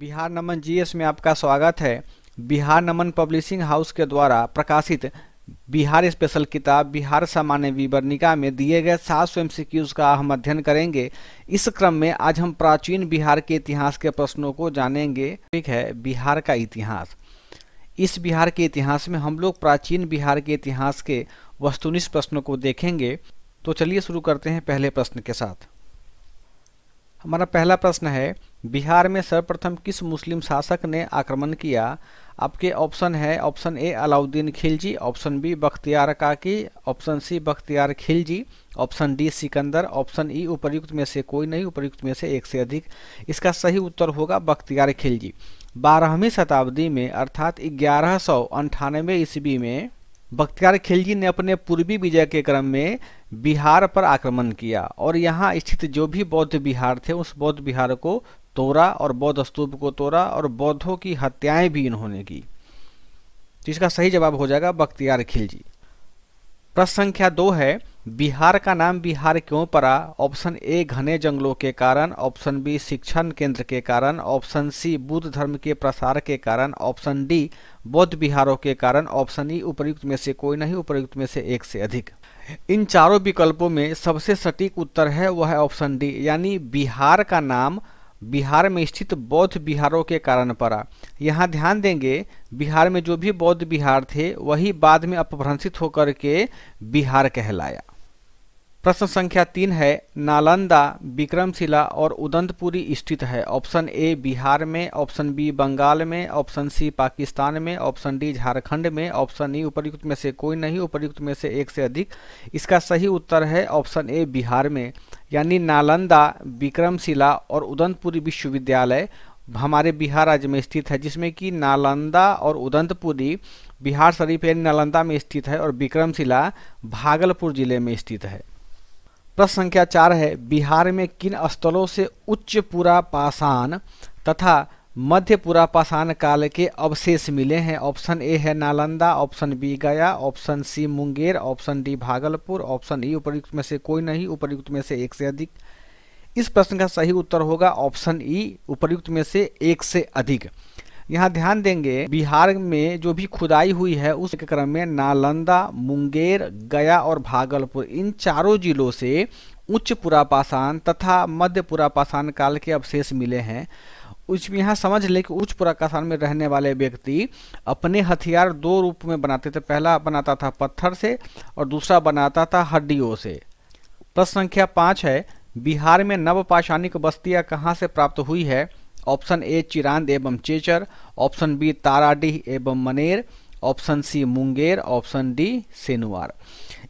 बिहार नमन GS में आपका स्वागत है बिहार नमन पब्लिशिंग हाउस के द्वारा प्रकाशित बिहार स्पेशल किताब बिहार सामान्य विवरणिका में दिए गए सात सौ एमसीक्यूज का हम अध्ययन करेंगे इस क्रम में आज हम प्राचीन बिहार के इतिहास के प्रश्नों को जानेंगे ठीक है बिहार का इतिहास इस बिहार के इतिहास में हम लोग प्राचीन बिहार के इतिहास के वस्तुनिष्ठ प्रश्नों को देखेंगे तो चलिए शुरू करते हैं पहले प्रश्न के साथ हमारा पहला प्रश्न है बिहार में सर्वप्रथम किस मुस्लिम शासक ने आक्रमण किया आपके ऑप्शन है option A Alauddin Khilji option B Bakhtiyar Kaki option C Bakhtiyar Khilji option D Sikandar option E उपयुक्त में से कोई नहीं उपर्युक्त में से एक से अधिक इसका सही उत्तर होगा बख्तियार खिलजी बारहवीं शताब्दी में अर्थात ग्यारह सौ अंठानवे ईस्वी में बख्तियार खिलजी ने अपने पूर्वी विजय के क्रम में बिहार पर आक्रमण किया और यहाँ स्थित जो भी बौद्ध बिहार थे उस बौद्ध बिहार को तोड़ा और बौद्ध स्तूप को तोड़ा और बौद्धों की हत्याएं भी इन्होंने की तो इसका सही जवाब हो जाएगा बख्तियार खिलजी प्रश्न संख्या दो है बिहार का नाम बिहार क्यों पड़ा ऑप्शन ए घने जंगलों के कारण ऑप्शन बी शिक्षण केंद्र के कारण ऑप्शन सी बुद्ध धर्म के प्रसार के कारण ऑप्शन डी बौद्ध बिहारों के कारण ऑप्शन ई उपयुक्त में से कोई नहीं उपयुक्त में से एक से अधिक इन चारों विकल्पों में सबसे सटीक उत्तर है वह है ऑप्शन डी यानी बिहार का नाम बिहार में स्थित बौद्ध बिहारों के कारण पड़ा यहाँ ध्यान देंगे बिहार में जो भी बौद्ध बिहार थे वही बाद में अपभ्रंशित होकर के बिहार कहलाया प्रश्न संख्या तीन है नालंदा विक्रमशिला और उदंतपुरी स्थित है ऑप्शन ए बिहार में ऑप्शन बी बंगाल में ऑप्शन सी पाकिस्तान में ऑप्शन डी झारखंड में ऑप्शन ई उपरयुक्त में से कोई नहीं उपरयुक्त में से एक से अधिक इसका सही उत्तर है ऑप्शन ए बिहार में यानी नालंदा विक्रमशिला और उदंतपुरी विश्वविद्यालय हमारे बिहार राज्य में स्थित है जिसमें कि नालंदा और उदंतपुरी बिहार शरीफ यानी नालंदा में स्थित है और विक्रमशिला भागलपुर जिले में स्थित है प्रश्न संख्या चार है बिहार में किन स्थलों से उच्च पूरा पाषाण तथा मध्य पाषाण काल के अवशेष मिले हैं ऑप्शन ए है Nalanda option B Gaya option C Munger option D Bhagalpur option E उपरयुक्त में से कोई नहीं उपरयुक्त में से एक से अधिक इस प्रश्न का सही उत्तर होगा ऑप्शन ई उपरयुक्त में से एक से अधिक यहाँ ध्यान देंगे बिहार में जो भी खुदाई हुई है उस क्रम में नालंदा मुंगेर गया और भागलपुर इन चारों जिलों से उच्च पुरापाषाण तथा मध्य पुरापाषाण काल के अवशेष मिले हैं उस यहाँ समझ ले कि उच्च पुराकाशान में रहने वाले व्यक्ति अपने हथियार दो रूप में बनाते थे पहला बनाता था पत्थर से और दूसरा बनाता था हड्डियों से प्रश्न संख्या पाँच है बिहार में नवपाषाणिक बस्तियाँ कहाँ से प्राप्त हुई है ऑप्शन ए चिरांद एवं चेचर ऑप्शन बी ताराडीह एवं Maner option C Munger option D Senuar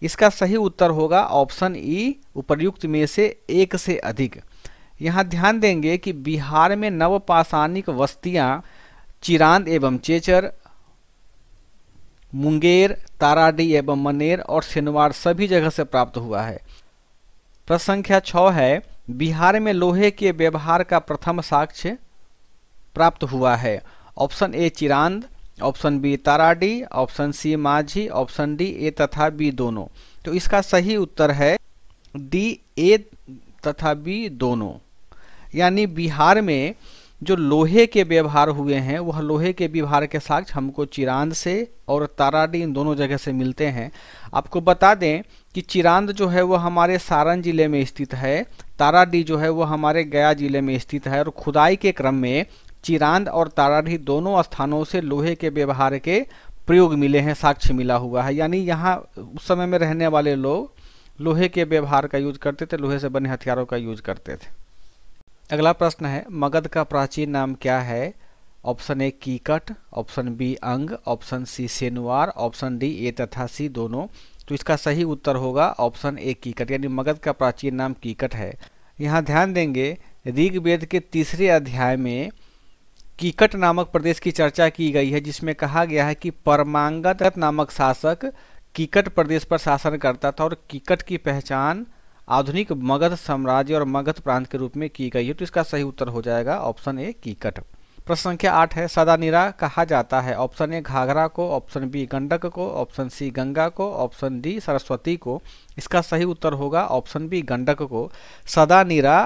इसका सही उत्तर होगा ऑप्शन ई उपर्युक्त में से एक से अधिक यहाँ ध्यान देंगे कि बिहार में नवपाषाणिक वस्तियाँ चिरांद एवं चेचर मुंगेर ताराडी एवं मनेर और सेनुवार सभी जगह से प्राप्त हुआ है प्रश्न संख्या छः है बिहार में लोहे के व्यवहार का प्रथम साक्ष्य प्राप्त हुआ है option A Chirand option B Taradih option C Majhi option D A तथा बी दोनों तो इसका सही उत्तर है डी ए तथा बी दोनों यानी बिहार में जो लोहे के व्यवहार हुए हैं वह लोहे के व्यवहार के साक्ष हमको चिरांद से और ताराडी इन दोनों जगह से मिलते हैं आपको बता दें कि चिरांद जो है वह हमारे सारण जिले में स्थित है ताराडी जो है वह हमारे गया जिले में स्थित है और खुदाई के क्रम में चिरांद और ताराढ़ी दोनों स्थानों से लोहे के व्यवहार के प्रयोग मिले हैं साक्ष्य मिला हुआ है यानी यहाँ उस समय में रहने वाले लोग लोहे के व्यवहार का यूज करते थे लोहे से बने हथियारों का यूज करते थे अगला प्रश्न है मगध का प्राचीन नाम क्या है option A Kikat option B Anga option C Senuar option D A तथा सी दोनों तो इसका सही उत्तर होगा ऑप्शन ए कीकट यानी मगध का प्राचीन नाम कीकट है यहाँ ध्यान देंगे ऋग्वेद के तीसरे अध्याय में कीकट नामक प्रदेश की चर्चा की गई है जिसमें कहा गया है कि परमांगत नामक शासक कीकट प्रदेश पर शासन करता था और कीकट की पहचान आधुनिक मगध साम्राज्य और मगध प्रांत के रूप में की गई है तो इसका सही उत्तर हो जाएगा ऑप्शन ए कीकट प्रश्न संख्या आठ है सदानीरा कहा जाता है ऑप्शन ए घाघरा को ऑप्शन बी गंडक को ऑप्शन सी गंगा को ऑप्शन डी सरस्वती को इसका सही उत्तर होगा ऑप्शन बी गंडक को सदानीरा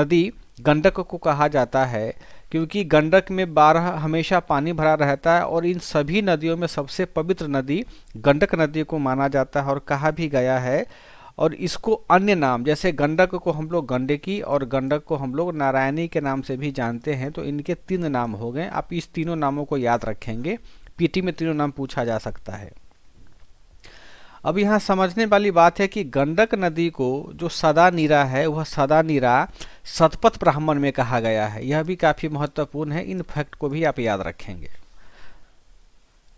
नदी गंडक को कहा जाता है क्योंकि गंडक में बारह हमेशा पानी भरा रहता है और इन सभी नदियों में सबसे पवित्र नदी गंडक नदी को माना जाता है और कहा भी गया है और इसको अन्य नाम जैसे गंडक को हम लोग गंडकी और गंडक को हम लोग नारायणी के नाम से भी जानते हैं तो इनके तीन नाम हो गए आप इस तीनों नामों को याद रखेंगे पीटी में तीनों नाम पूछा जा सकता है अब यहाँ समझने वाली बात है कि गंडक नदी को जो सदा नीरा है वह सदा नीरा सतपथ ब्राह्मण में कहा गया है यह भी काफ़ी महत्वपूर्ण है इन फैक्ट को भी आप याद रखेंगे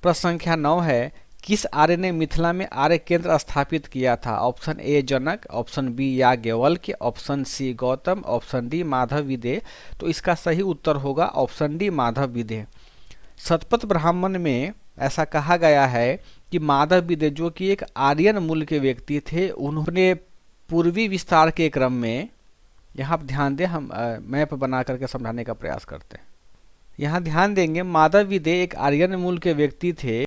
प्रश्न संख्या नौ है किस आर्य ने मिथिला में आर्य केंद्र स्थापित किया था option A Janak option B के option C Gautam option D Madhav Videh तो इसका सही उत्तर होगा ऑप्शन डी माधव विदे सतपथ ब्राह्मण में ऐसा कहा गया है कि माधव विदे जो कि एक आर्यन मूल के व्यक्ति थे उन्होंने पूर्वी विस्तार के क्रम में यहाँ पर ध्यान दें हम मैप बना करके समझाने का प्रयास करते हैं यहाँ ध्यान देंगे माधव विदे एक आर्यन मूल के व्यक्ति थे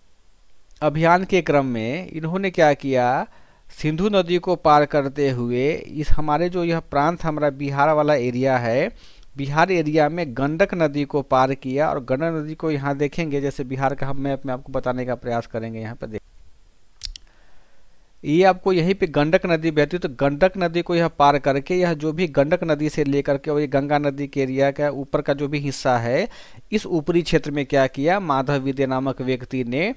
अभियान के क्रम में इन्होंने क्या किया सिंधु नदी को पार करते हुए इस हमारे जो यह प्रांत हमारा बिहार वाला एरिया है बिहार एरिया में गंडक नदी को पार किया और गंडक नदी को यहाँ देखेंगे जैसे बिहार का हम मैप में आपको बताने का प्रयास करेंगे यहाँ पर देख ये आपको यहीं पे गंडक नदी बहती है तो गंडक नदी को यह पार करके यह जो भी गंडक नदी से लेकर के और ये गंगा नदी के एरिया का ऊपर का जो भी हिस्सा है इस ऊपरी क्षेत्र में क्या किया माधव विद्या नामक व्यक्ति ने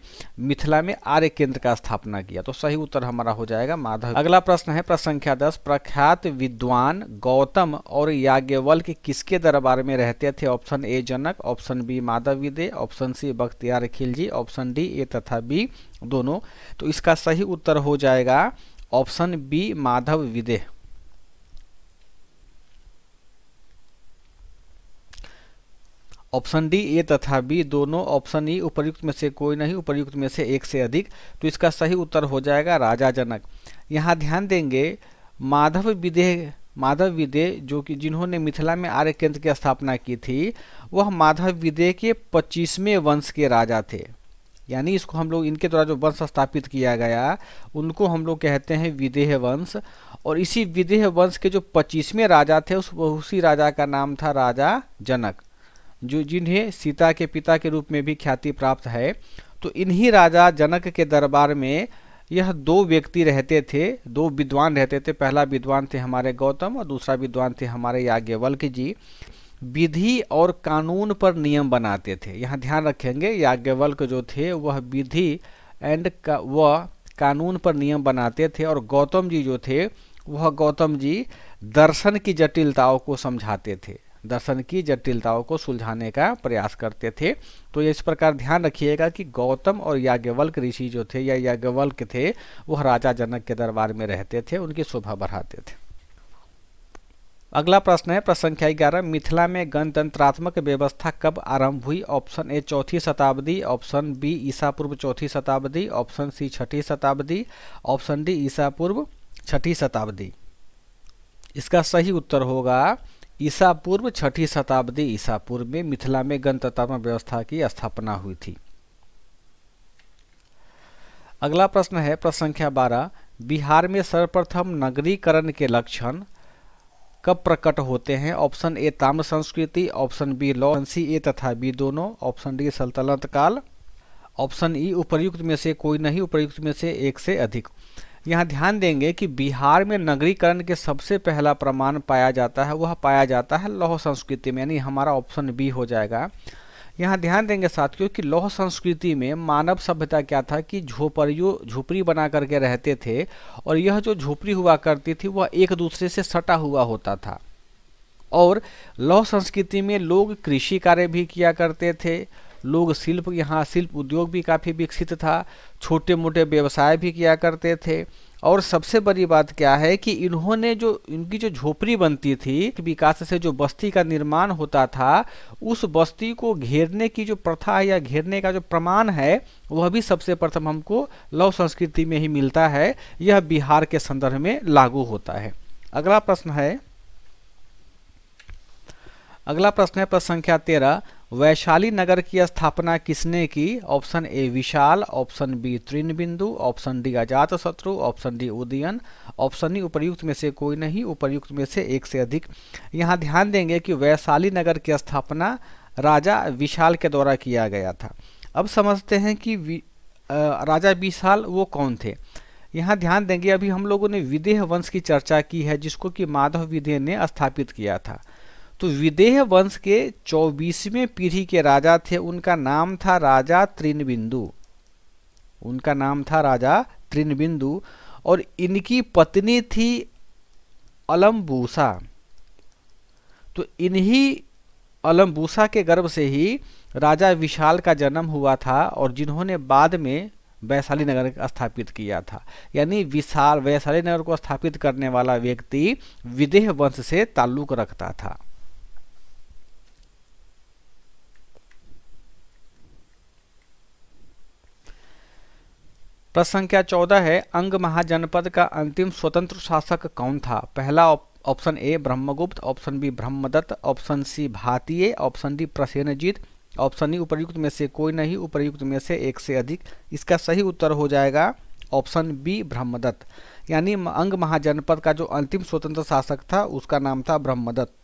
मिथिला में आर्य केंद्र का स्थापना किया तो सही उत्तर हमारा हो जाएगा माधव अगला प्रश्न है प्रश्न संख्या दस प्रख्यात विद्वान गौतम और याज्ञवल्क किसके दरबार में रहते थे option A Janak option B Madhav Videh option C Bakhtiyar Khilji option D A तथा बी दोनों तो इसका सही उत्तर हो जाएगा option B Madhav Videh option D A तथा बी दोनों ऑप्शन ई उपयुक्त में से कोई नहीं उपयुक्त में से एक से अधिक तो इसका सही उत्तर हो जाएगा राजा जनक यहाँ ध्यान देंगे माधव विदेह माधव विदेह जो कि जिन्होंने मिथिला में आर्य केंद्र की स्थापना की थी वह माधव विदेह के पच्चीसवें वंश के राजा थे यानी इसको हम लोग इनके द्वारा जो वंश स्थापित किया गया उनको हम लोग कहते हैं विदेह वंश और इसी विदेह वंश के जो पच्चीसवें राजा थे उस उसी राजा का नाम था राजा जनक जो जिन्हें सीता के पिता के रूप में भी ख्याति प्राप्त है तो इन्हीं राजा जनक के दरबार में यह दो व्यक्ति रहते थे दो विद्वान रहते थे पहला विद्वान थे हमारे गौतम और दूसरा विद्वान थे हमारे याज्ञवल्क जी विधि और कानून पर नियम बनाते थे यहाँ ध्यान रखेंगे याज्ञवल्क जो थे वह विधि एंड का वह कानून पर नियम बनाते थे और गौतम जी जो थे वह गौतम जी दर्शन की जटिलताओं को समझाते थे दर्शन की जटिलताओं को सुलझाने का प्रयास करते थे तो इस प्रकार ध्यान रखिएगा कि गौतम और याज्ञवल्क ऋषि जो थे या याज्ञवल्क थे वह राजा जनक के दरबार में रहते थे उनकी शोभा बढ़ाते थे अगला प्रश्न है प्रश्न संख्या ग्यारह मिथिला में गणतंत्रात्मक व्यवस्था कब आरंभ हुई ऑप्शन ए चौथी शताब्दी ऑप्शन बी ईसा पूर्व चौथी शताब्दी ऑप्शन सी छठी शताब्दी ऑप्शन डी ईसा पूर्व छठी शताब्दी इसका सही उत्तर होगा ईसा पूर्व छठी शताब्दी ईसा पूर्व में मिथिला में गणतंत्रात्मक व्यवस्था की स्थापना हुई थी अगला प्रश्न है प्रश्न संख्या बारह बिहार में सर्वप्रथम नगरीकरण के लक्षण कब प्रकट होते हैं ऑप्शन ए ताम्र संस्कृति ऑप्शन बी लॉ सी ए तथा बी दोनों ऑप्शन डी सल्तनत काल ऑप्शन ई उपर्युक्त में से कोई नहीं उपर्युक्त में से एक से अधिक यहाँ ध्यान देंगे कि बिहार में नगरीकरण के सबसे पहला प्रमाण पाया जाता है वह पाया जाता है लौह संस्कृति में यानी हमारा ऑप्शन बी हो जाएगा यहाँ ध्यान देंगे साथियों कि लौह संस्कृति में मानव सभ्यता क्या था कि झोपड़ियों झोपड़ी बना करके रहते थे और यह जो झोपड़ी हुआ करती थी वह एक दूसरे से सटा हुआ होता था और लौह संस्कृति में लोग कृषि कार्य भी किया करते थे लोग शिल्प यहाँ शिल्प उद्योग भी काफ़ी विकसित था छोटे मोटे व्यवसाय भी किया करते थे और सबसे बड़ी बात क्या है कि इन्होंने जो इनकी जो झोपड़ी बनती थी विकास से जो बस्ती का निर्माण होता था उस बस्ती को घेरने की जो प्रथा या घेरने का जो प्रमाण है वह भी सबसे प्रथम हमको लव संस्कृति में ही मिलता है यह बिहार के संदर्भ में लागू होता है अगला प्रश्न है अगला प्रश्न है प्रश्न संख्या तेरह वैशाली नगर की स्थापना किसने की option A Vishal option B Trinabindu option D Ajatashatru option D Udayan option E उपयुक्त में से कोई नहीं उपयुक्त में से एक से अधिक यहाँ ध्यान देंगे कि वैशाली नगर की स्थापना राजा विशाल के द्वारा किया गया था अब समझते हैं कि राजा विशाल वो कौन थे यहाँ ध्यान देंगे अभी हम लोगों ने विदेह वंश की चर्चा की है जिसको कि माधव विदेह ने स्थापित किया था तो विदेह वंश के चौबीसवें पीढ़ी के राजा थे उनका नाम था राजा त्रिनबिंदु उनका नाम था राजा त्रिनबिंदु और इनकी पत्नी थी अलम्बूसा तो इन्हीं अलम्बूसा के गर्भ से ही राजा विशाल का जन्म हुआ था और जिन्होंने बाद में वैशाली नगर स्थापित किया था यानी विशाल वैशाली नगर को स्थापित करने वाला व्यक्ति विदेह वंश से ताल्लुक रखता था प्रश्न संख्या चौदह है अंग महाजनपद का अंतिम स्वतंत्र शासक कौन था पहला option A Brahmagupta option B Brahmadatta option C भारतीय option D Prasenjit option E उपर्युक्त में से कोई नहीं उपर्युक्त में से एक से अधिक इसका सही उत्तर हो जाएगा ऑप्शन बी ब्रह्मदत्त यानी अंग महाजनपद का जो अंतिम स्वतंत्र शासक था उसका नाम था ब्रह्मदत्त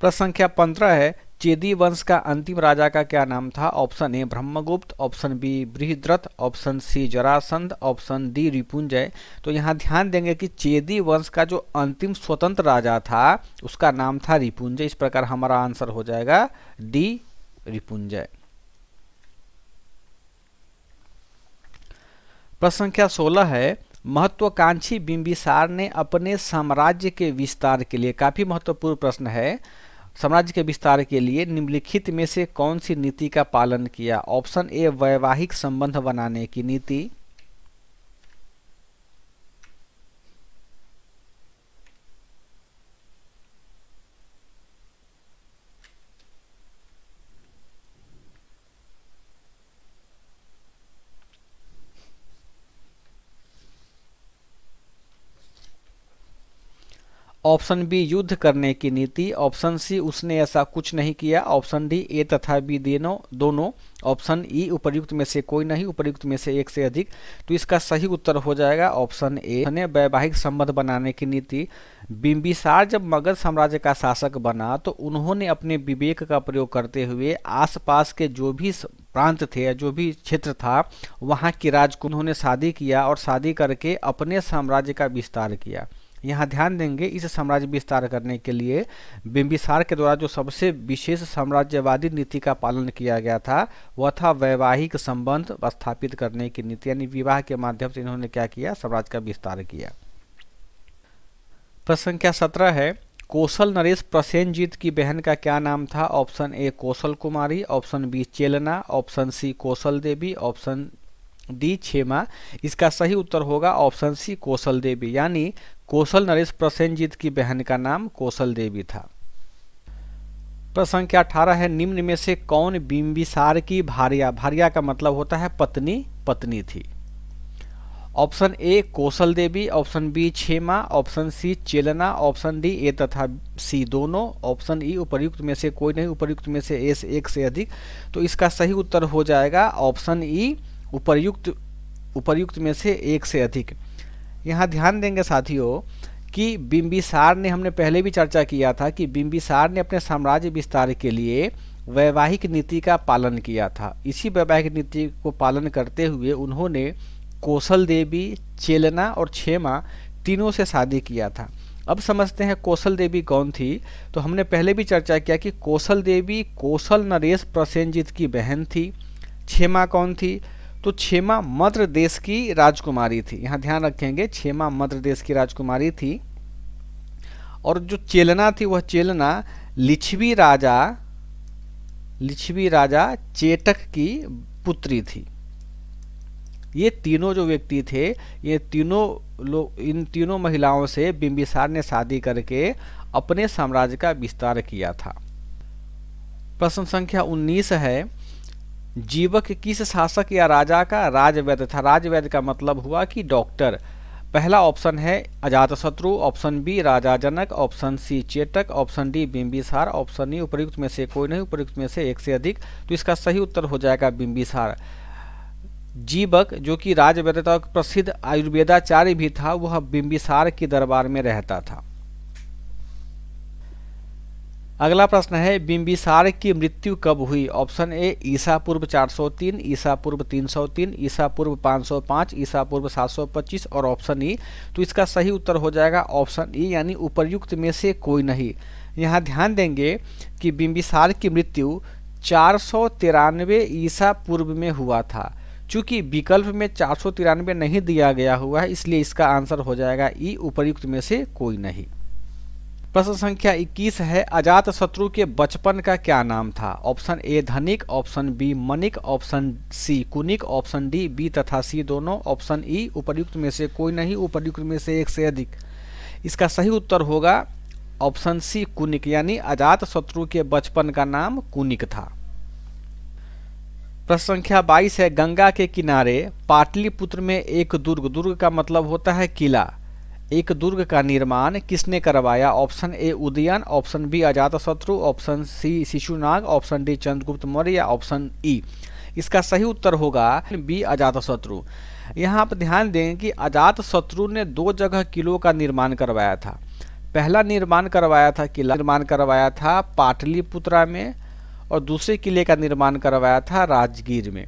प्रश्न संख्या पंद्रह है चेदी वंश का अंतिम राजा का क्या नाम था option A Brahmagupta option B Brihadratha option C Jarasandha option D Ripunjay तो यहाँ ध्यान देंगे कि चेदी वंश का जो अंतिम स्वतंत्र राजा था उसका नाम था रिपुंजय इस प्रकार हमारा आंसर हो जाएगा डी रिपुंजय प्रश्न संख्या सोलह है महत्वाकांक्षी बिंबिसार ने अपने साम्राज्य के विस्तार के लिए काफ़ी महत्वपूर्ण प्रश्न है साम्राज्य के विस्तार के लिए निम्नलिखित में से कौन सी नीति का पालन किया ऑप्शन ए वैवाहिक संबंध बनाने की नीति ऑप्शन बी युद्ध करने की नीति ऑप्शन सी उसने ऐसा कुछ नहीं किया ऑप्शन डी ए तथा बी देनो दोनों ऑप्शन ई उपयुक्त में से कोई नहीं उपयुक्त में से एक से अधिक तो इसका सही उत्तर हो जाएगा ऑप्शन ए ने वैवाहिक संबंध बनाने की नीति बिम्बिसार जब मगध साम्राज्य का शासक बना तो उन्होंने अपने विवेक का प्रयोग करते हुए आसपास के जो भी प्रांत थे या जो भी क्षेत्र था वहाँ की राज को उन्होंने शादी किया और शादी करके अपने साम्राज्य का विस्तार किया यहाँ ध्यान देंगे इस साम्राज्य विस्तार करने के लिए बिम्बिसार के द्वारा जो सबसे विशेष साम्राज्यवादी नीति का पालन किया गया था वह था वैवाहिक संबंध स्थापित करने की नीति यानी विवाह के माध्यम से इन्होंने क्या किया साम्राज्य का विस्तार किया प्रश्न संख्या सत्रह है कौशल नरेश प्रसेनजीत की बहन का क्या नाम था option A Kaushal Kumari option B Chellana option C Kaushal Devi option D Chhema इसका सही उत्तर होगा ऑप्शन सी कौशल देवी यानी कौशल नरेश प्रसेंजीत की बहन का नाम कौशल देवी था प्रश्न संख्या अठारह है निम्न में से कौन बिम्बिसार की भारिया भारिया का मतलब होता है पत्नी पत्नी थी option A Kaushal Devi option B Chhema option C Chellana option D A तथा सी दोनों ऑप्शन ई उपर्युक्त में से कोई नहीं उपर्युक्त में से ए से एक से अधिक तो इसका सही उत्तर हो जाएगा ऑप्शन ई उपर्युक्त उपर्युक्त में से एक से अधिक यहाँ ध्यान देंगे साथियों कि बिम्बिसार ने हमने पहले भी चर्चा किया था कि बिम्बिसार ने अपने साम्राज्य विस्तार के लिए वैवाहिक नीति का पालन किया था इसी वैवाहिक नीति को पालन करते हुए उन्होंने कौशल देवी चेलना और छेमा तीनों से शादी किया था अब समझते हैं कौशल देवी कौन थी तो हमने पहले भी चर्चा किया कि कौशल देवी कौशल नरेश प्रसेनजीत की बहन थी छेमा कौन थी तो छेमा मध्य देश की राजकुमारी थी यहाँ ध्यान रखेंगे छेमा मध्य देश की राजकुमारी थी और जो चेलना थी वह चेलना लिच्छवी राजा लिच्छवी राजा चेटक की पुत्री थी ये तीनों जो व्यक्ति थे ये तीनों लोग इन तीनों महिलाओं से बिंबिसार ने शादी करके अपने साम्राज्य का विस्तार किया था प्रश्न संख्या 19 है जीवक किस शासक या राजा का राजवैद्य था राजवैद्य का मतलब हुआ कि डॉक्टर पहला ऑप्शन है Ajatashatru option B Raja Janak option C Chetak option D Bimbisara option E उपयुक्त में से कोई नहीं उपयुक्त में से एक से अधिक तो इसका सही उत्तर हो जाएगा बिंबिसार जीवक जो कि राजवैद्यता प्रसिद्ध आयुर्वेदाचार्य भी था वह बिंबिसार के दरबार में रहता था अगला प्रश्न है बिम्बिसार की मृत्यु कब हुई ऑप्शन ए ईसा पूर्व 403 ईसा पूर्व 303 ईसा पूर्व 505 ईसा पूर्व 725 और ऑप्शन ई तो इसका सही उत्तर हो जाएगा ऑप्शन ई यानी उपर्युक्त में से कोई नहीं यहाँ ध्यान देंगे कि बिम्बिसार की मृत्यु चार ईसा पूर्व में हुआ था चूंकि विकल्प में चार नहीं दिया गया हुआ है इसलिए इसका आंसर हो जाएगा ई उपरयुक्त में से कोई नहीं प्रश्न संख्या 21 है अजात शत्रु के बचपन का क्या नाम था option A Dhanik option B Manik option C Kunik option D B तथा सी दोनों ऑप्शन ई उपयुक्त में से कोई नहीं उपयुक्त में से एक से अधिक इसका सही उत्तर होगा ऑप्शन सी कुनिक यानी अजात शत्रु के बचपन का नाम कुनिक था प्रश्न संख्या 22 है गंगा के किनारे पाटलिपुत्र में एक दुर्ग दुर्ग का मतलब होता है किला एक दुर्ग का निर्माण किसने करवाया option A Udayan option B Ajatashatru option C Shishunaga option D Chandragupta Maurya या ऑप्शन ई इसका सही उत्तर होगा बी अजात शत्रु यहाँ आप ध्यान दें कि अजात शत्रु ने दो जगह किलों का निर्माण करवाया था पहला निर्माण करवाया था किला निर्माण करवाया था पाटलिपुत्रा में और दूसरे किले का निर्माण करवाया था राजगीर में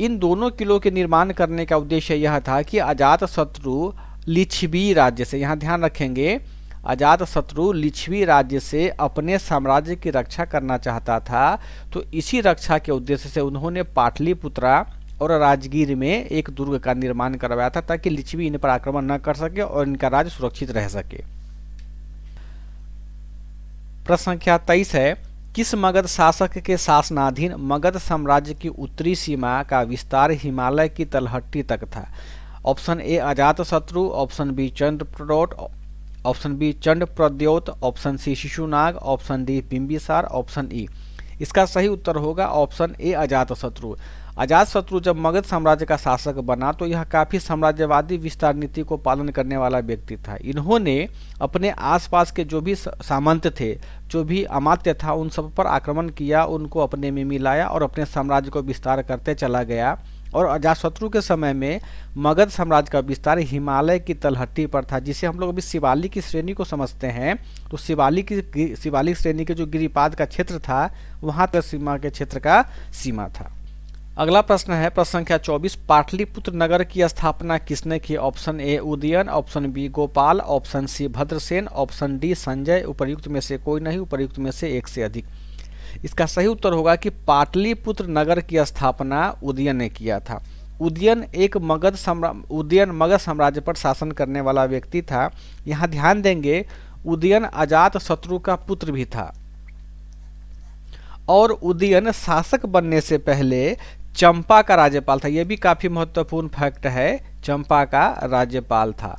इन दोनों किलों के निर्माण करने का उद्देश्य यह था कि अजातशत्रु लिच्छवी राज्य से यहाँ ध्यान रखेंगे अजात शत्रु लिच्छवी राज्य से अपने साम्राज्य की रक्षा करना चाहता था तो इसी रक्षा के उद्देश्य से उन्होंने पाटलिपुत्रा और राजगीर में एक दुर्ग का निर्माण करवाया था ताकि लिच्छवी इन पर आक्रमण न कर सके और इनका राज्य सुरक्षित रह सके प्रश्न संख्या तेईस है किस मगध शासक के शासनाधीन मगध साम्राज्य की उत्तरी सीमा का विस्तार हिमालय की तलहट्टी तक था option A Ajatashatru option B प्रोट option B Chanda Pradyota option C Shishunaga option D Bimbisara option E इसका सही उत्तर होगा ऑप्शन ए अजात शत्रु अजात शत्रु जब मगध साम्राज्य का शासक बना तो यह काफ़ी साम्राज्यवादी विस्तार नीति को पालन करने वाला व्यक्ति था इन्होंने अपने आसपास के जो भी सामंत थे जो भी अमात्य था उन सब पर आक्रमण किया उनको अपने में मिलाया और अपने साम्राज्य को विस्तार करते चला गया और अजाशत्रु के समय में मगध साम्राज्य का विस्तार हिमालय की तलहटी पर था जिसे हम लोग अभी शिवालिक की श्रेणी को समझते हैं तो शिवालिक की शिवालिक श्रेणी के जो गिरिपाद का क्षेत्र था वहाँ तक सीमा के क्षेत्र का सीमा था अगला प्रश्न है प्रश्न संख्या 24 पाटलिपुत्र नगर की स्थापना किसने की option A Udayan option B Gopal option C Bhadrasen option D Sanjay उपर्युक्त में से कोई नहीं उपर्युक्त में से एक से अधिक इसका सही उत्तर होगा कि पाटलिपुत्र नगर की स्थापना उदयन ने किया था उदयन एक मगध सम्रा उदयन मगध साम्राज्य पर शासन करने वाला व्यक्ति था यहाँ ध्यान देंगे उदयन अजात शत्रु का पुत्र भी था और उदयन शासक बनने से पहले चंपा का राज्यपाल था यह भी काफ़ी महत्वपूर्ण फैक्ट है चंपा का राज्यपाल था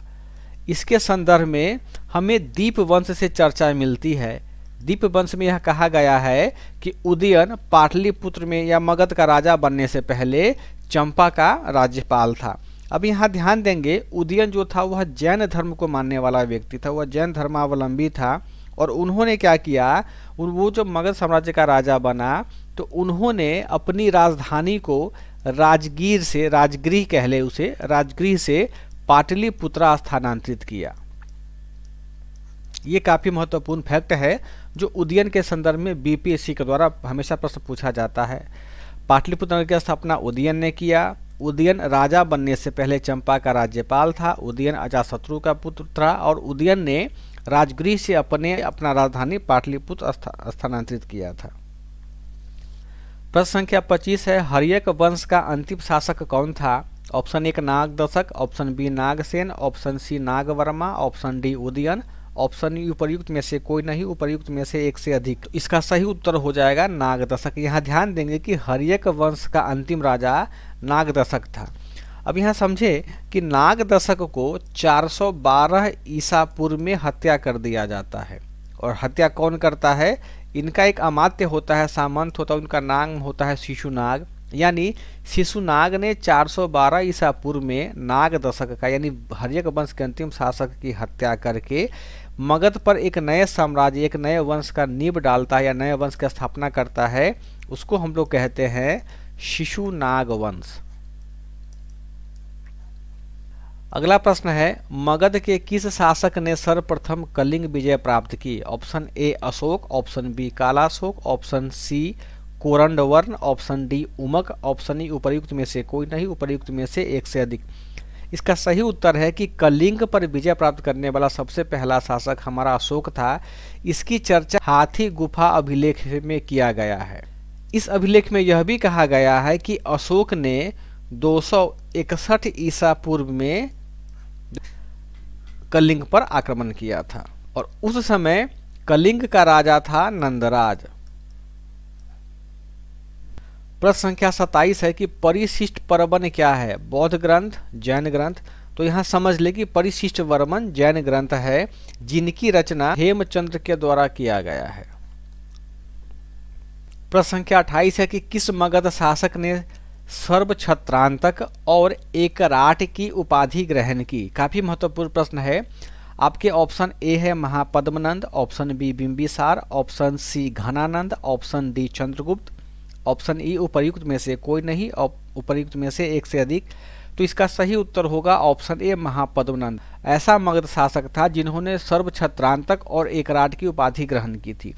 इसके संदर्भ में हमें दीप वंश से चर्चा मिलती है दीप वंश में यह कहा गया है कि उदयन पाटलिपुत्र में या मगध का राजा बनने से पहले चंपा का राज्यपाल था अब यहाँ ध्यान देंगे उदयन जो था वह जैन धर्म को मानने वाला व्यक्ति था वह जैन धर्मावलंबी था और उन्होंने क्या किया वो जो मगध साम्राज्य का राजा बना तो उन्होंने अपनी राजधानी को राजगीर से राजगृह कहले उसे राजगृह से पाटलिपुत्रा स्थानांतरित किया ये काफ़ी महत्वपूर्ण फैक्ट है जो उदयन के संदर्भ में बीपीएससी के द्वारा हमेशा प्रश्न पूछा जाता है पाटलिपुत्र की स्थापना उदयन ने किया उदयन राजा बनने से पहले चंपा का राज्यपाल था उदयन अजाशत्रु का पुत्र था और उदयन ने राजगृह से अपने अपना राजधानी पाटलिपुत्र स्थानांतरित किया था प्रश्न संख्या पच्चीस है हरियक वंश का अंतिम शासक कौन था ऑप्शन एक Nagadashak option B Nagasen option C Nagavarma option D Udayan option उपरयुक्त में से कोई नहीं उपरयुक्त में से एक से अधिक तो इसका सही उत्तर हो जाएगा नागदशक यहाँ ध्यान देंगे कि हरियक वंश का अंतिम राजा नागदशक था अब यहाँ समझे कि नागदशक को 412 ईसा पूर्व में हत्या कर दिया जाता है और हत्या कौन करता है इनका एक अमात्य होता है सामंत होता है उनका नाम होता है शिशुनाग यानी शिशुनाग ने 412 ईसा पूर्व में नागदशक का यानी हरियक वंश के अंतिम शासक की हत्या करके मगध पर एक नए साम्राज्य एक नए वंश का नींव डालता है या नए वंश की स्थापना करता है उसको हम लोग कहते हैं शिशु नाग वंश अगला प्रश्न है मगध के किस शासक ने सर्वप्रथम कलिंग विजय प्राप्त की option A Ashoka option B Kalashoka option C Korandavarna option D Umak option E उपरयुक्त में से कोई नहीं उपरयुक्त में से एक से अधिक इसका सही उत्तर है कि कलिंग पर विजय प्राप्त करने वाला सबसे पहला शासक हमारा अशोक था इसकी चर्चा हाथी गुफा अभिलेख में किया गया है इस अभिलेख में यह भी कहा गया है कि अशोक ने दो ईसा पूर्व में कलिंग पर आक्रमण किया था और उस समय कलिंग का राजा था नंदराज प्रश्न संख्या सत्ताईस है कि परिशिष्ट पर्वन क्या है बौद्ध ग्रंथ जैन ग्रंथ तो यहाँ समझ ले कि परिशिष्ट वर्मन जैन ग्रंथ है जिनकी रचना हेमचंद्र के द्वारा किया गया है प्रश्न संख्या अट्ठाईस है कि किस मगध शासक ने सर्व छत्रांतक और एकराट की उपाधि ग्रहण की काफी महत्वपूर्ण प्रश्न है आपके ऑप्शन ए है Mahapadmananda option B Bimbisara option C Dhanananda option D Chandragupta option E उपर्युक्त में से कोई नहीं उपर्युक्त में से एक से अधिक तो इसका सही उत्तर होगा ऑप्शन ए महापद्मनंद ऐसा मगध शासक था जिन्होंने सर्व छत्रांतक और एकराट की उपाधि ग्रहण की थी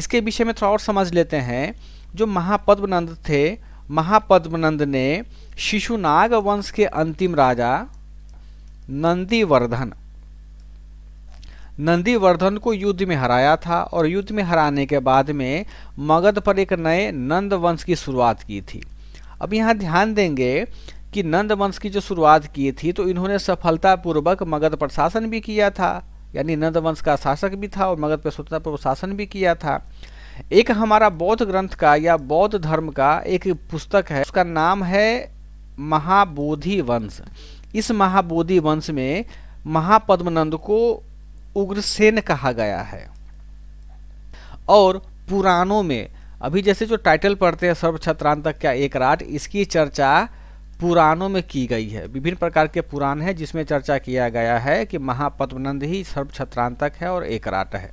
इसके विषय में थोड़ा और समझ लेते हैं जो महापद्मनंद थे महापद्मनंद ने शिशुनाग वंश के अंतिम राजा नंदीवर्धन नंदीवर्धन को युद्ध में हराया था और युद्ध में हराने के बाद में मगध पर एक नए नंद वंश की शुरुआत की थी अब यहाँ ध्यान देंगे कि नंद वंश की जो शुरुआत की थी तो इन्होंने सफलतापूर्वक मगध पर शासन भी किया था यानी नंद वंश का शासक भी था और मगध पर स्वतंत्रपूर्व शासन भी किया था एक हमारा बौद्ध ग्रंथ का या बौद्ध धर्म का एक पुस्तक है उसका नाम है महाबोधि वंश इस महाबोधि वंश में महापद्मनंद को उग्रसेन कहा गया है और पुराणों में अभी जैसे जो टाइटल पढ़ते हैं सर्वक्षत्रांतक क्या एक राट इसकी चर्चा पुराणों में की गई है विभिन्न प्रकार के पुराण हैं जिसमें चर्चा किया गया है कि महापद्मनंद ही सर्वक्षत्रांतक है और एक राट है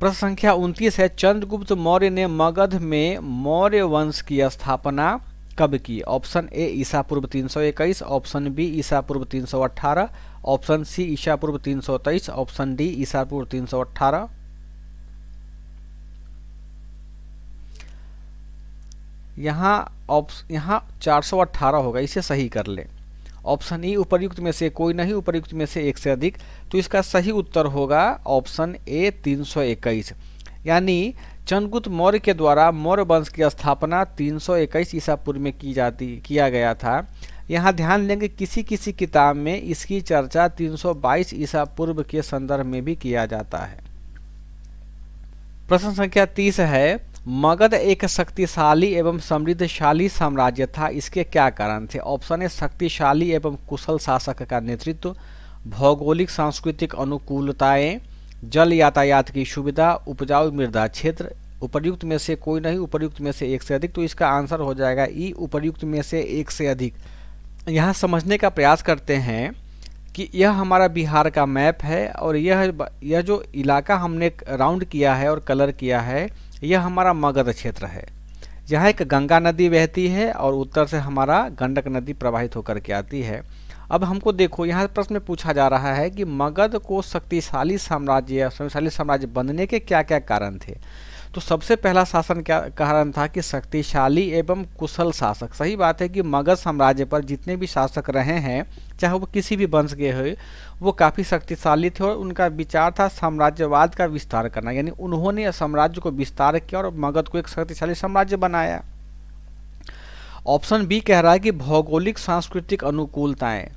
प्रश्न संख्या उनतीस है चंद्रगुप्त मौर्य ने मगध में मौर्य वंश की स्थापना कब की ऑप्शन ए ईसा पूर्व तीन ऑप्शन बी ईसा पूर्व तीन ऑप्शन सी ईसा पूर्व तीन ऑप्शन डी ईसा पूर्व तीन यहाँ ऑप्शन यहाँ चार होगा इसे सही कर ले ऑप्शन ई उपयुक्त में से कोई नहीं उपयुक्त में से एक से अधिक तो इसका सही उत्तर होगा ऑप्शन ए तीन यानी चंदगुप्त मौर्य के द्वारा मौर्य वंश की स्थापना 321 सौ ईसा पूर्व में की जाती किया गया था यहाँ ध्यान देंगे किसी किसी किताब में इसकी चर्चा 322 ईसा पूर्व के संदर्भ में भी किया जाता है प्रश्न संख्या 30 है मगध एक शक्तिशाली एवं समृद्धशाली साम्राज्य था इसके क्या कारण थे ऑप्शन है शक्तिशाली एवं कुशल शासक का नेतृत्व भौगोलिक सांस्कृतिक अनुकूलताएं जल यातायात की सुविधा उपजाऊ मृदा क्षेत्र उपर्युक्त में से कोई नहीं उपर्युक्त में से एक से अधिक तो इसका आंसर हो जाएगा ई उपर्युक्त में से एक से अधिक यहाँ समझने का प्रयास करते हैं कि यह हमारा बिहार का मैप है और यह यह जो इलाका हमने राउंड किया है और कलर किया है यह हमारा मगध क्षेत्र है यहाँ एक गंगा नदी बहती है और उत्तर से हमारा गंडक नदी प्रवाहित होकर के आती है अब हमको देखो यहाँ प्रश्न में पूछा जा रहा है कि मगध को शक्तिशाली साम्राज्य शक्तिशाली साम्राज्य बनने के क्या क्या कारण थे तो सबसे पहला शासन क्या कारण था कि शक्तिशाली एवं कुशल शासक सही बात है कि मगध साम्राज्य पर जितने भी शासक रहे हैं चाहे वो किसी भी वंश के हो वो काफ़ी शक्तिशाली थे और उनका विचार था साम्राज्यवाद का विस्तार करना यानी उन्होंने साम्राज्य को विस्तार किया और मगध को एक शक्तिशाली साम्राज्य बनाया ऑप्शन बी कह रहा है कि भौगोलिक सांस्कृतिक अनुकूलताएं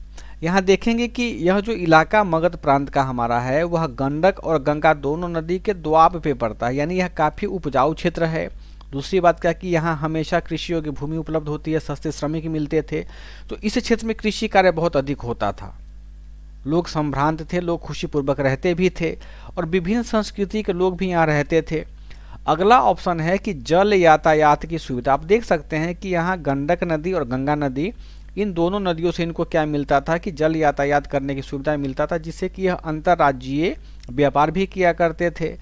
यहाँ देखेंगे कि यह जो इलाका मगध प्रांत का हमारा है वह गंडक और गंगा दोनों नदी के द्वाब पे पड़ता है यानी यह काफ़ी उपजाऊ क्षेत्र है दूसरी बात क्या कि यहाँ हमेशा कृषि योग्य भूमि उपलब्ध होती है सस्ते श्रमिक मिलते थे तो इस क्षेत्र में कृषि कार्य बहुत अधिक होता था लोग संभ्रांत थे लोग खुशीपूर्वक रहते भी थे और विभिन्न संस्कृति के लोग भी यहाँ रहते थे अगला ऑप्शन है कि जल यातायात की सुविधा आप देख सकते हैं कि यहाँ गंडक नदी और गंगा नदी इन दोनों नदियों से इनको क्या मिलता था कि जल यातायात करने की सुविधा मिलता था जिससे कि यह अंतर्राज्यीय व्यापार भी किया करते थे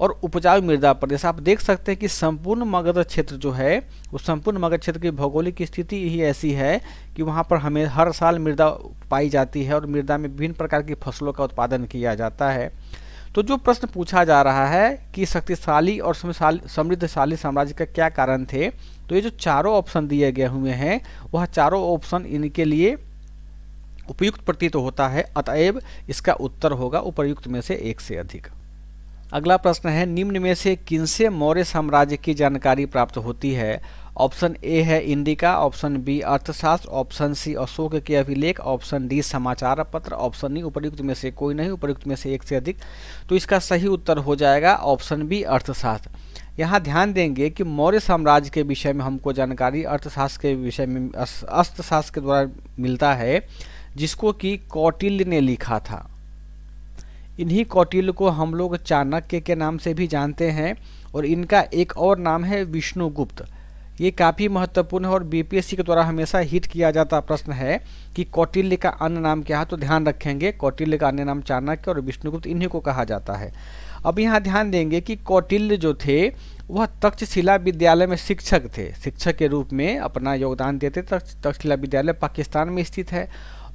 और उपजाऊ मृदा प्रदेश आप देख सकते हैं कि संपूर्ण मगध क्षेत्र जो है उस संपूर्ण मगध क्षेत्र की भौगोलिक स्थिति ही ऐसी है कि वहाँ पर हमें हर साल मृदा पाई जाती है और मृदा में विभिन्न प्रकार की फसलों का उत्पादन किया जाता है तो जो प्रश्न पूछा जा रहा है कि शक्तिशाली और समृद्धशाली साम्राज्य का क्या कारण थे तो ये जो चारों ऑप्शन दिए गए हुए हैं वह चारों ऑप्शन इनके लिए उपयुक्त प्रतीत तो होता है अतएव इसका उत्तर होगा उपयुक्त में से एक से अधिक अगला प्रश्न है निम्न में से किनसे मौर्य साम्राज्य की जानकारी प्राप्त होती है ऑप्शन ए है Indica option B Arthashastra option C Ashoka के अभिलेख ऑप्शन डी समाचार पत्र ऑप्शन ई e उपयुक्त में से कोई नहीं उपयुक्त में से एक से अधिक तो इसका सही उत्तर हो जाएगा ऑप्शन बी अर्थशास्त्र यहाँ ध्यान देंगे कि मौर्य साम्राज्य के विषय में हमको जानकारी अर्थशास्त्र के विषय में अर्थशास्त्र के द्वारा मिलता है जिसको कि कौटिल्य ने लिखा था इन्हीं कौटिल्य को हम लोग चाणक्य के नाम से भी जानते हैं और इनका एक और नाम है विष्णुगुप्त ये काफ़ी महत्वपूर्ण है और बीपीएससी के द्वारा हमेशा हिट किया जाता प्रश्न है कि कौटिल्य का अन्य नाम क्या है तो ध्यान रखेंगे कौटिल्य का अन्य नाम चाणक्य और विष्णुगुप्त इन्हीं को कहा जाता है अब यहाँ ध्यान देंगे कि कौटिल्य जो थे वह तक्षशिला विद्यालय में शिक्षक थे शिक्षक के रूप में अपना योगदान देते तक्ष तक्षशिला विद्यालय पाकिस्तान में स्थित है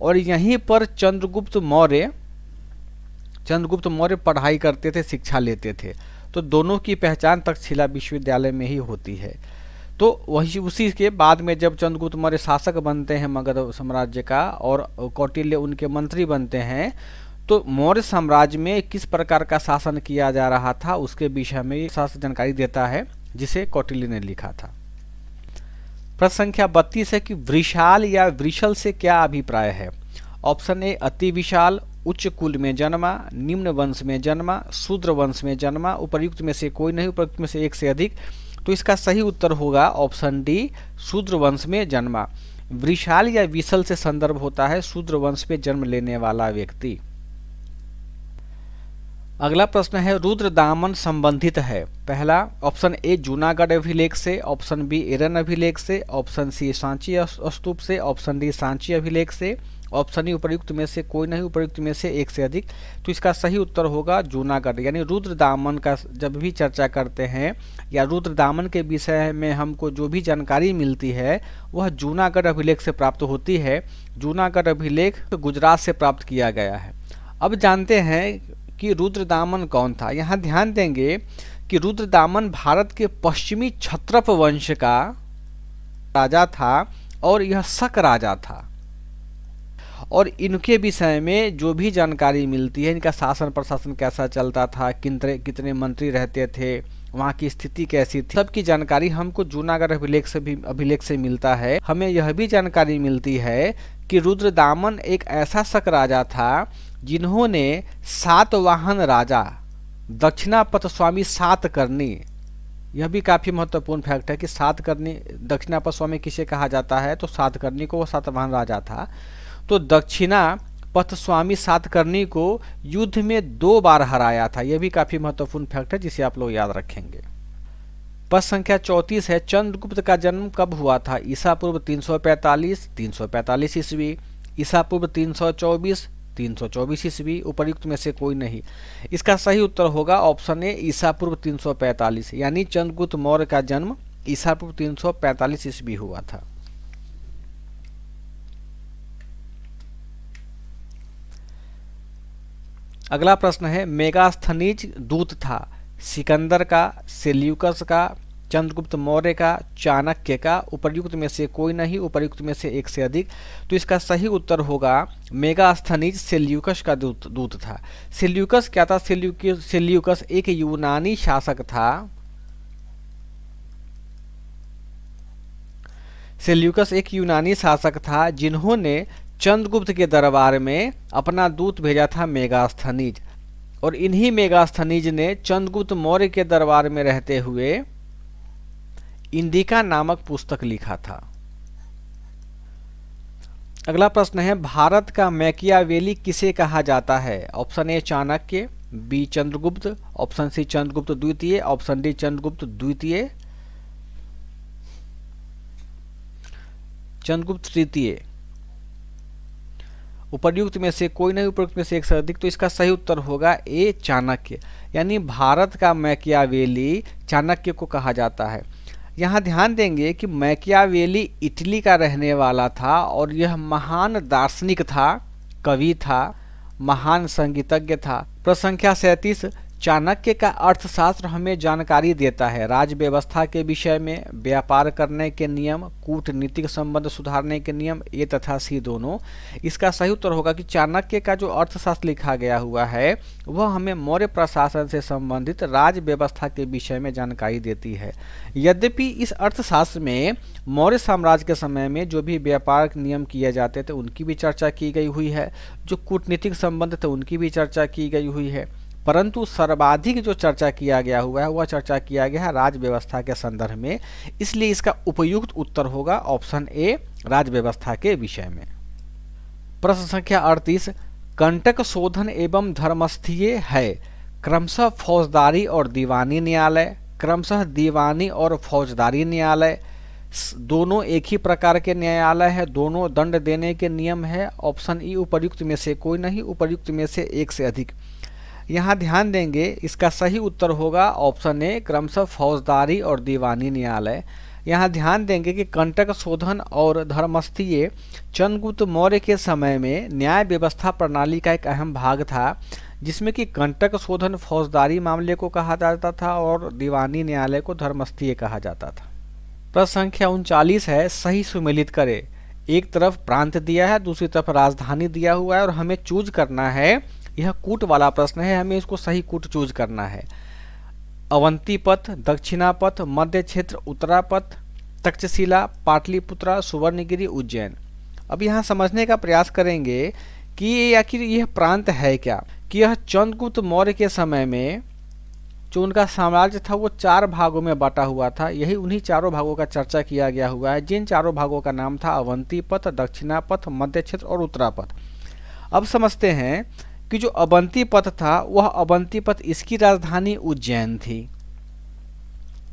और यहीं पर चंद्रगुप्त मौर्य चंद्रगुप्त मौर्य पढ़ाई करते थे शिक्षा लेते थे तो दोनों की पहचान तक्षशिला विश्वविद्यालय में ही होती है तो वही उसी के बाद में जब चंद्रगुप्त मौर्य शासक बनते हैं मगध साम्राज्य का और कौटिल्य उनके मंत्री बनते हैं तो मौर्य साम्राज्य में किस प्रकार का शासन किया जा रहा था उसके विषय में शास्त्र जानकारी देता है जिसे कौटिल्य ने लिखा था प्रश्न संख्या बत्तीस है कि वृषाल या वृषल से क्या अभिप्राय है ऑप्शन ए अति विशाल उच्च कुल में जन्मा निम्न वंश में जन्मा शूद्र वंश में जन्मा उपर्युक्त में से कोई नहीं उपर्युक्त में से एक से अधिक तो इसका सही उत्तर होगा ऑप्शन डी शूद्र वंश में जन्मा वृषाल या विशल से संदर्भ होता है शूद्र वंश में जन्म लेने वाला व्यक्ति अगला प्रश्न है रुद्र दामन संबंधित है पहला ऑप्शन ए जूनागढ़ अभिलेख से ऑप्शन बी एरन अभिलेख से ऑप्शन सी सांची स्तूप से ऑप्शन डी सांची अभिलेख से ऑप्शन ई उपयुक्त में से कोई नहीं उपयुक्त में से एक से अधिक तो इसका सही उत्तर होगा जूनागढ़ यानी रुद्र दामन का जब भी चर्चा करते हैं या रुद्र दामन के विषय में हमको जो भी जानकारी मिलती है वह जूनागढ़ अभिलेख से प्राप्त होती है जूनागढ़ अभिलेख गुजरात से प्राप्त किया गया है अब जानते हैं कि रुद्रदामन कौन था यहाँ ध्यान देंगे कि रुद्रदामन भारत के पश्चिमी छत्रप वंश का राजा था और यह शक राजा था और इनके विषय में जो भी जानकारी मिलती है इनका शासन प्रशासन कैसा चलता था कितने कितने मंत्री रहते थे वहाँ की स्थिति कैसी थी सबकी जानकारी हमको जूनागढ़ अभिलेख से भी अभिलेख से मिलता है हमें यह भी जानकारी मिलती है कि रुद्रदामन एक ऐसा शक राजा था जिन्होंने सातवाहन राजा पथ स्वामी सात करनी यह भी काफ़ी महत्वपूर्ण फैक्ट है कि सात करनी पथ स्वामी किसे कहा जाता है तो सात करनी को वह सातवाहन राजा था तो दक्षिणा पथ स्वामी सातकर्णी को युद्ध में दो बार हराया था यह भी काफ़ी महत्वपूर्ण फैक्ट है जिसे आप लोग याद रखेंगे पद संख्या चौतीस है चंद्रगुप्त का जन्म कब हुआ था ईसा पूर्व 345 345 ईस्वी ईसा पूर्व 324 324 ईस्वी उपरयुक्त में से कोई नहीं इसका सही उत्तर होगा ऑप्शन ए ईसा पूर्व 345 यानी चंद्रगुप्त मौर्य का जन्म ईसा पूर्व 345 ईस्वी हुआ था अगला प्रश्न है मेगास्थनीज दूत था सिकंदर का सेल्यूकस का चंद्रगुप्त मौर्य का चाणक्य का उपर्युक्त में से कोई नहीं उपर्युक्त में से एक से अधिक तो इसका सही उत्तर होगा मेगास्थनीज सेल्यूकस का दूत दूत था सेल्यूकस क्या था सेल्यूकस सेल्यूकस एक यूनानी शासक था सेल्यूकस एक यूनानी शासक था जिन्होंने चंद्रगुप्त के दरबार में अपना दूत भेजा था मेगास्थनीज और इन्हीं मेगास्थनीज ने चंद्रगुप्त मौर्य के दरबार में रहते हुए इंदिका नामक पुस्तक लिखा था अगला प्रश्न है भारत का मैकियावेली किसे कहा जाता है option A Chanakya B Chandragupta option C Chandragupta द्वितीय ऑप्शन डी चंद्रगुप्त द्वितीय चंद्रगुप्त तृतीय उपर्युक्त में से कोई नहीं उपयुक्त में से एक से अधिक तो इसका सही उत्तर होगा ए चाणक्य यानी भारत का मैकियावेली चाणक्य को कहा जाता है यहाँ ध्यान देंगे कि मैकियावेली इटली का रहने वाला था और यह महान दार्शनिक था कवि था महान संगीतज्ञ था प्रसंख्या सैंतीस चाणक्य का अर्थशास्त्र हमें जानकारी देता है राज्य व्यवस्था के विषय में व्यापार करने के नियम कूटनीतिक संबंध सुधारने के नियम ये तथा सी दोनों इसका सही उत्तर होगा कि चाणक्य का जो अर्थशास्त्र लिखा गया हुआ है वह हमें मौर्य प्रशासन से संबंधित राज्य व्यवस्था के विषय में जानकारी देती है यद्यपि इस अर्थशास्त्र में मौर्य साम्राज्य के समय में जो भी व्यापार नियम किए जाते थे उनकी भी चर्चा की गई हुई है जो कूटनीतिक संबंध थे उनकी भी चर्चा की गई हुई है परंतु सर्वाधिक जो चर्चा किया गया हुआ है वह चर्चा किया गया है राज्य व्यवस्था के संदर्भ में इसलिए इसका उपयुक्त उत्तर होगा ऑप्शन ए राजव्यवस्था व्यवस्था के विषय में प्रश्न संख्या अड़तीस कंटक शोधन एवं धर्मस्थीय है क्रमशः फौजदारी और दीवानी न्यायालय क्रमशः दीवानी और फौजदारी न्यायालय दोनों एक ही प्रकार के न्यायालय है दोनों दंड देने के नियम है ऑप्शन ई उपयुक्त में से कोई नहीं उपयुक्त में से एक से अधिक यहाँ ध्यान देंगे इसका सही उत्तर होगा ऑप्शन ए क्रमशः फौजदारी और दीवानी न्यायालय यहाँ ध्यान देंगे कि कंटक शोधन और धर्मस्थीय चंद्रगुप्त मौर्य के समय में न्याय व्यवस्था प्रणाली का एक अहम भाग था जिसमें कि कंटक शोधन फौजदारी मामले को कहा जाता था और दीवानी न्यायालय को धर्मस्थीय कहा जाता था प्रश्न संख्या उनचालीस है सही सुमिलित करें एक तरफ प्रांत दिया है दूसरी तरफ राजधानी दिया हुआ है और हमें चूज करना है यह कूट वाला प्रश्न है हमें इसको सही कूट चूज करना है अवंती पथ दक्षिणा पथ मध्य क्षेत्र उत्तरा पथ तक्षशिला पाटलिपुत्रा सुवर्णगिरी उज्जैन अब यहाँ समझने का प्रयास करेंगे कि आखिर यह प्रांत है क्या कि यह चंद्रगुप्त मौर्य के समय में जो उनका साम्राज्य था वो चार भागों में बांटा हुआ था यही उन्हीं चारों भागों का चर्चा किया गया हुआ है जिन चारों भागों का नाम था अवंती पथ दक्षिणा पथ मध्य क्षेत्र और उत्तरा पथ अब समझते हैं कि जो अवंती पथ था वह अवंती पथ इसकी राजधानी उज्जैन थी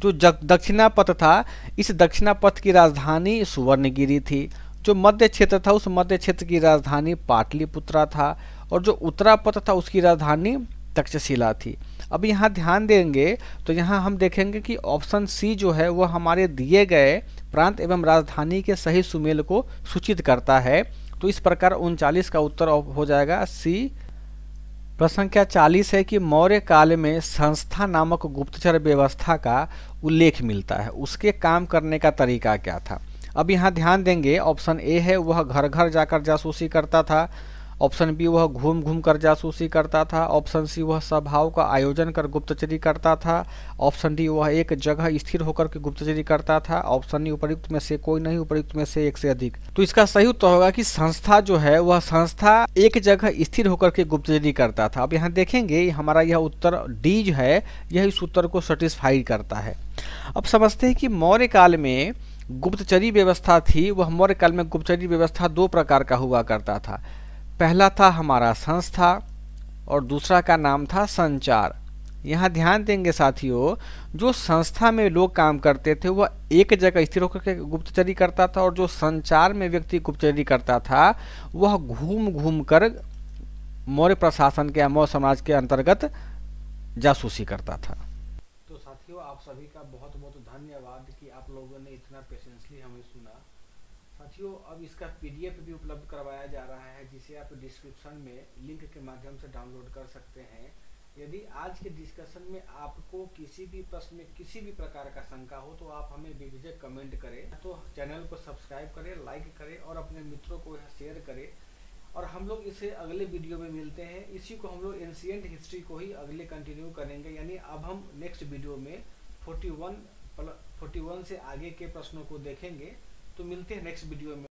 जो दक्षिणा पथ था इस दक्षिणा पथ की राजधानी सुवर्णगिरी थी जो मध्य क्षेत्र था उस मध्य क्षेत्र की राजधानी पाटलिपुत्रा था और जो उत्तरा पथ था उसकी राजधानी तक्षशिला थी अब यहाँ ध्यान देंगे तो यहाँ हम देखेंगे कि ऑप्शन सी जो है वह हमारे दिए गए प्रांत एवं राजधानी के सही सुमेल को सूचित करता है तो इस प्रकार उनचालीस का उत्तर हो जाएगा सी प्रश्न संख्या 40 है कि मौर्य काल में संस्था नामक गुप्तचर व्यवस्था का उल्लेख मिलता है उसके काम करने का तरीका क्या था अब यहाँ ध्यान देंगे ऑप्शन ए है वह घर घर जाकर जासूसी करता था ऑप्शन बी वह घूम घूम कर जासूसी करता था ऑप्शन सी वह सभाओं का आयोजन कर गुप्तचरी करता था ऑप्शन डी वह एक जगह स्थिर होकर के गुप्तचरी करता था ऑप्शन ई उपयुक्त में से कोई नहीं उपयुक्त में से एक से अधिक तो इसका सही उत्तर होगा कि संस्था जो है वह संस्था एक जगह स्थिर होकर के गुप्तचरी करता था अब यहाँ देखेंगे हमारा यह उत्तर डी जो है यह इस उत्तर को सेटिस्फाई करता है अब समझते हैं कि मौर्य काल में गुप्तचरी व्यवस्था थी वह मौर्य काल में गुप्तचरी व्यवस्था दो प्रकार का हुआ करता था पहला था हमारा संस्था और दूसरा का नाम था संचार यहाँ ध्यान देंगे साथियों जो संस्था में लोग काम करते थे वह एक जगह स्थिर होकर के गुप्तचरी करता था और जो संचार में व्यक्ति गुप्तचरी करता था वह घूम घूम कर मौर्य प्रशासन के मौर्य समाज के अंतर्गत जासूसी करता था तो साथियों आप सभी का बहुत बहुत धन्यवाद कि आप लोगों ने इतना पेशेंसली हमें सुना साथियों अब इसका पीडीएफ भी उपलब्ध करवाया जा रहा है डिस्क्रिप्शन में लिंक के माध्यम से डाउनलोड कर सकते हैं यदि आज के डिस्कशन में आपको किसी भी प्रश्न में किसी भी प्रकार का शंका हो तो आप हमें बेझिझक कमेंट करें तो चैनल को सब्सक्राइब करें लाइक करें और अपने मित्रों को शेयर करें और हम लोग इसे अगले वीडियो में मिलते हैं इसी को हम लोग एंशियंट हिस्ट्री को ही अगले कंटिन्यू करेंगे यानी अब हम नेक्स्ट वीडियो में 41 वन से आगे के प्रश्नों को देखेंगे तो मिलते हैं नेक्स्ट वीडियो में